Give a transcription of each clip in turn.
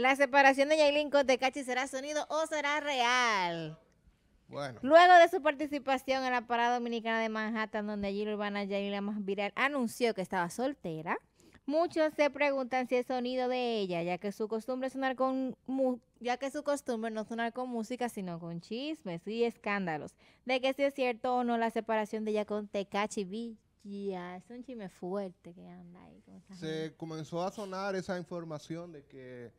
¿La separación de Yailin con Tecachi será sonido o será real? Bueno. Luego de su participación en la parada dominicana de Manhattan, donde allí la urbana la más viral, anunció que estaba soltera, muchos se preguntan si es sonido de ella, ya que su costumbre sonar con ya que su costumbre no sonar con música, sino con chismes y escándalos, de que si es cierto o no la separación de ella con Tecachi B. es un chisme fuerte que anda ahí. se comenzó a sonar esa información de que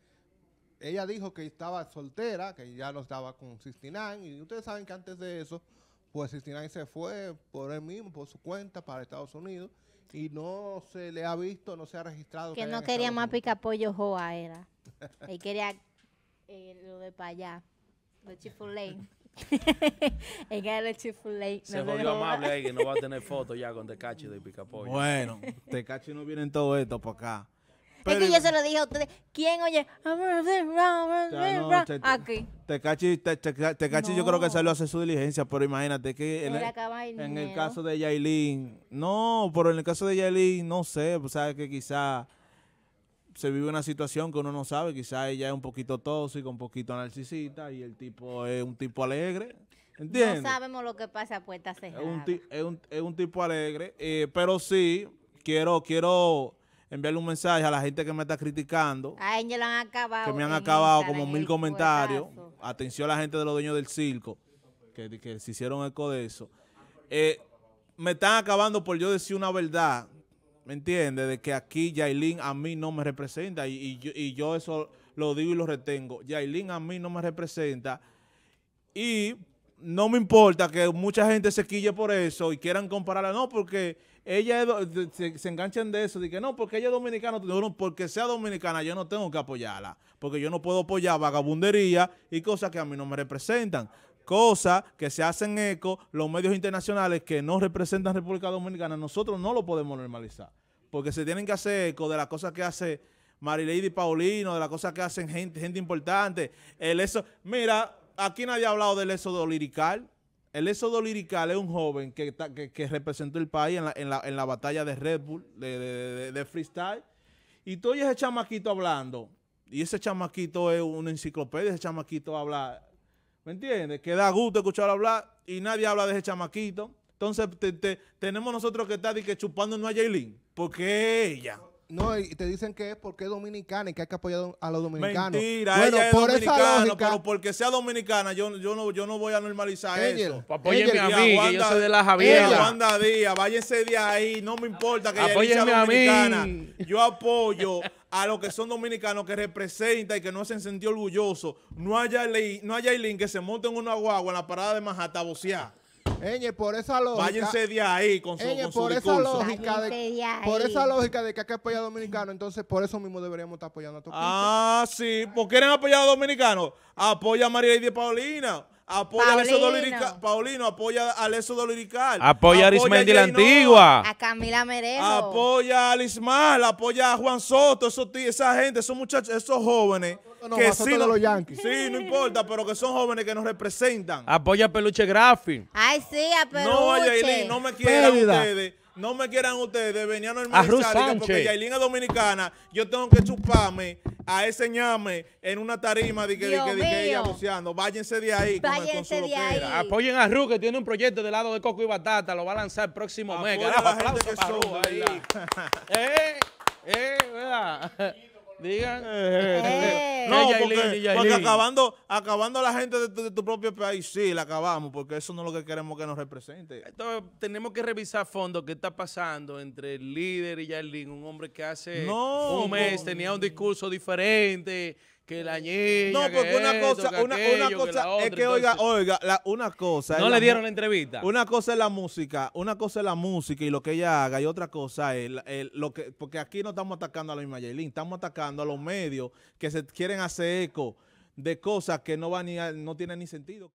ella dijo que estaba soltera, que ya no estaba con Sistinán, y ustedes saben que antes de eso, pues Sistinán se fue por él mismo, por su cuenta, para Estados Unidos, y no se le ha visto, no se ha registrado. Que, no quería más picapollo Joa, era. Eh, él quería lo de para allá, lo chifulé. Él que era el Se volvió amable ahí que no va a tener fotos ya con Tecachi de Picapollo. Bueno, Tecachi no viene todo esto para acá es que yo se lo dije a ustedes. ¿Quién oye? Aquí. te, yo creo que salió a hacer su diligencia, pero imagínate que en, el, caso de Yailin, no, pero en el caso de Yailin, no sé, pues sabes que quizá se vive una situación que uno no sabe, quizá ella es un poquito tóxica, un poquito narcisista y el tipo es un tipo alegre. ¿Entiendes? No sabemos lo que pasa a puertas cerradas. Es un, tipo alegre, eh, pero sí, quiero, quiero enviarle un mensaje a la gente que me está criticando. Ay, me lo han acabado. Que me han acabado como mil comentarios. Atención a la gente de los dueños del circo, que, se hicieron eco de eso. Eh, me están acabando por yo decir una verdad, ¿me entiendes? De que aquí Yailin a mí no me representa y, yo, y yo eso lo digo y lo retengo. Yailin a mí no me representa y no me importa que mucha gente se quille por eso y quieran compararla, no, porque ella se, enganchan de eso, de que no, porque ella es dominicana, no, porque sea dominicana yo no tengo que apoyarla, porque yo no puedo apoyar vagabundería y cosas que a mí no me representan, cosas que se hacen eco los medios internacionales que no representan República Dominicana, nosotros no lo podemos normalizar, porque se tienen que hacer eco de las cosas que hace Marilady Paulino, de las cosas que hacen gente, gente importante, el eso, mira, aquí nadie ha hablado del éxodo lirical. El éxodo lirical es un joven que, que, representó el país en la, batalla de Red Bull, de, freestyle. Y tú oyes ese chamaquito hablando. Y ese chamaquito es una enciclopedia, ese chamaquito habla. ¿Me entiendes? Que da gusto escuchar hablar y nadie habla de ese chamaquito. Entonces tenemos nosotros que estar que chupando a Jaylin. Porque ella. No, y te dicen que es porque es dominicana y que hay que apoyar a los dominicanos. Mentira, ella es por dominicana, pero porque sea dominicana, yo, yo, no, yo no voy a normalizar eso. Pues Apóyeme a mí, Wanda, que yo soy de la Javier. Vaya Díaz, váyase de ahí, no me importa que ella sea dominicana. A mí. Yo apoyo a los que son dominicanos que representan y que no se sentido orgulloso. No haya, no haya que se monte en una guagua en la parada de Manhattan a bocear. Eñe, por esa lógica. Váyanse de ahí con su, por Esa lógica de, que hay que apoyar a dominicanos, entonces por eso mismo deberíamos estar apoyando a tu Ah, sí. ¿Por qué quieren apoyar a dominicanos? Apoya a María y Paulina. Apoya a al Lirical. Paulino, apoya al Éxodo Lirical. Apoya a Arismendi la Antigua. A Camila Merejo. Apoya a Lismal, apoya a Juan Soto, esos tí, esa gente, esos muchachos, esos jóvenes. que sí, no, los Yankees. sí, no importa, pero que son jóvenes que nos representan. Apoya a Peluche Graffi Ay, sí, a Peluche. No, Yailin, no me quieran ustedes. No me quieran ustedes, venían a normalizar. Porque Yailin es dominicana, yo tengo que chuparme a ese ñame en una tarima de que, de que, Váyanse de ahí. Apoyen a Ru, que tiene un proyecto del lado de coco y batata. Lo va a lanzar el próximo mes. eh, eh, porque, acabando, acabando la gente de tu, propio país, sí, la acabamos, porque eso no es lo que queremos que nos represente. Entonces, tenemos que revisar a fondo qué está pasando entre el líder y Yailin, un hombre que hace un mes tenía un discurso diferente que la No, porque una cosa, una, cosa es que, oiga, oiga, una cosa. No le dieron la entrevista. Una cosa es la música, una cosa es la música y lo que ella haga, y otra cosa es lo que, porque aquí no estamos atacando a la misma estamos atacando a los medios que se quieren hacer eco de cosas que no van ni no tienen ni sentido.